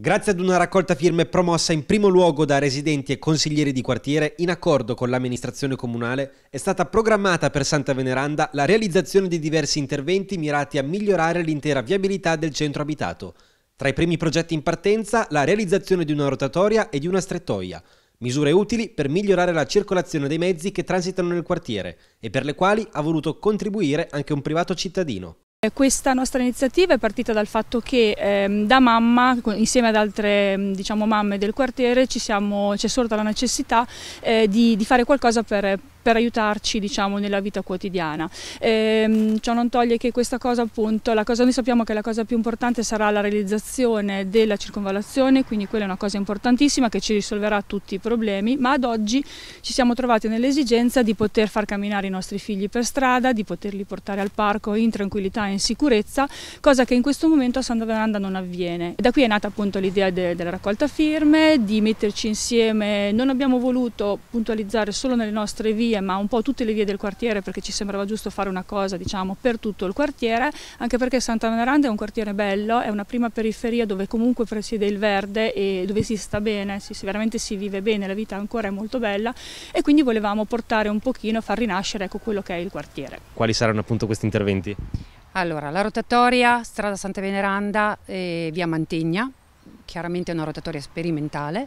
Grazie ad una raccolta firme promossa in primo luogo da residenti e consiglieri di quartiere, in accordo con l'amministrazione comunale, è stata programmata per Santa Veneranda la realizzazione di diversi interventi mirati a migliorare l'intera viabilità del centro abitato. Tra i primi progetti in partenza, la realizzazione di una rotatoria e di una strettoia, misure utili per migliorare la circolazione dei mezzi che transitano nel quartiere e per le quali ha voluto contribuire anche un privato cittadino. Eh, questa nostra iniziativa è partita dal fatto che eh, da mamma, insieme ad altre mm, diciamo, mamme del quartiere, ci, siamo, ci è sorta la necessità eh, di, di, fare qualcosa per per aiutarci diciamo, nella vita quotidiana. Ehm, ciò non toglie che questa cosa appunto, la cosa, noi sappiamo che la cosa più importante sarà la realizzazione della circonvallazione, quindi quella è una cosa importantissima che ci risolverà tutti i problemi, ma ad oggi ci siamo trovati nell'esigenza di poter far camminare i nostri figli per strada, di poterli portare al parco in tranquillità e in sicurezza, cosa che in questo momento a Santa Veranda non avviene. Da qui è nata appunto l'idea de della raccolta firme, di metterci insieme, non abbiamo voluto puntualizzare solo nelle nostre vie, vie, ma un po' tutte le vie del quartiere perché ci sembrava giusto fare una cosa diciamo, per tutto il quartiere, anche perché Santa Veneranda è un quartiere bello, è una prima periferia dove comunque presiede il verde e dove si sta bene, si, veramente si vive bene, la vita ancora è molto bella e quindi volevamo portare un pochino, far rinascere ecco, quello che è il quartiere. Quali saranno appunto questi interventi? Allora, la rotatoria, strada Santa Veneranda e via Mantegna, chiaramente è una rotatoria sperimentale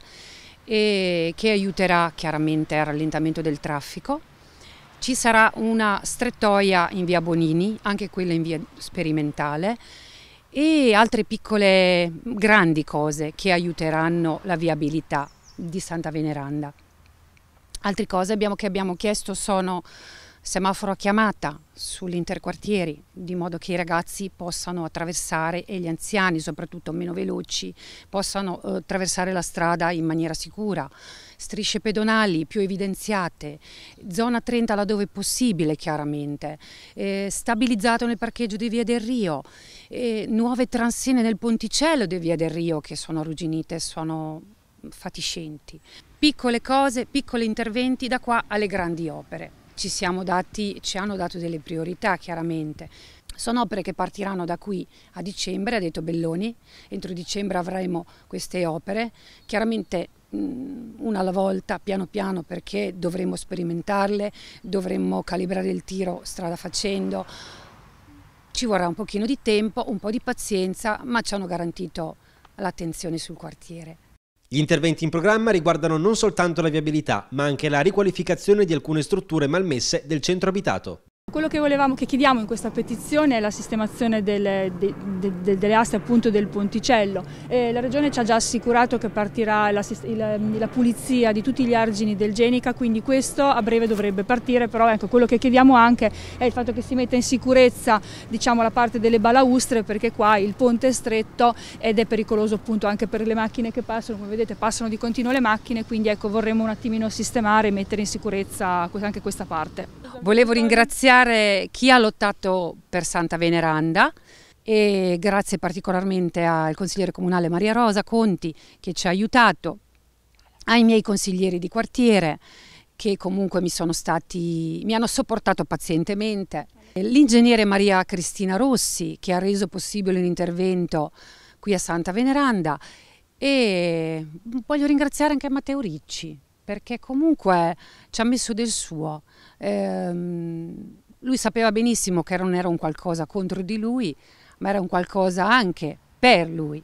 e che aiuterà chiaramente al rallentamento del traffico. Ci sarà una strettoia in via Bonini, anche quella in via sperimentale e altre piccole grandi cose che aiuteranno la viabilità di Santa Veneranda. Altre cose abbiamo, che abbiamo chiesto sono semaforo a chiamata sull'interquartieri, di modo che i ragazzi possano attraversare e gli anziani, soprattutto meno veloci, possano eh, attraversare la strada in maniera sicura. Strisce pedonali più evidenziate, zona 30 laddove possibile chiaramente, eh, stabilizzato nel parcheggio di Via del Rio, eh, nuove transene nel ponticello di Via del Rio che sono arrugginite, e sono fatiscenti. Piccole cose, piccoli interventi da qua alle grandi opere ci, dati, ci hanno dato delle priorità chiaramente. Sono opere che partiranno da qui a dicembre, ha detto Belloni, entro dicembre avremo queste opere, chiaramente mm, una alla volta, piano piano, perché dovremo sperimentarle, dovremo calibrare il tiro strada facendo, ci vorrà un pochino di tempo, un po' di pazienza, ma ci hanno garantito l'attenzione sul quartiere. Gli interventi in programma riguardano non soltanto la viabilità, ma anche la riqualificazione di alcune strutture malmesse del centro abitato. Quello che volevamo, che chiediamo in questa petizione è la sistemazione delle, de, de, de, delle aste appunto del ponticello. Eh, la Regione ci ha già assicurato che partirà la, la, la, pulizia di tutti gli argini del Genica, quindi questo a breve dovrebbe partire, però ecco, quello che chiediamo anche è il fatto che si metta in sicurezza diciamo, la parte delle balaustre perché qua il ponte è stretto ed è pericoloso appunto anche per le macchine che passano, come vedete passano di continuo le macchine, quindi ecco, vorremmo un attimino sistemare e mettere in sicurezza anche questa parte. Volevo ringraziare ricordare chi ha lottato per Santa Veneranda e grazie particolarmente al consigliere comunale Maria Rosa Conti che ci ha aiutato, ai miei consiglieri di quartiere che comunque mi, stati, mi hanno sopportato pazientemente, l'ingegnere Maria Cristina Rossi che ha reso possibile un intervento qui a Santa Veneranda e voglio ringraziare anche Matteo Ricci perché comunque ci ha messo del suo. Ehm, lui sapeva benissimo che non era un qualcosa contro di lui, ma era un qualcosa anche per lui.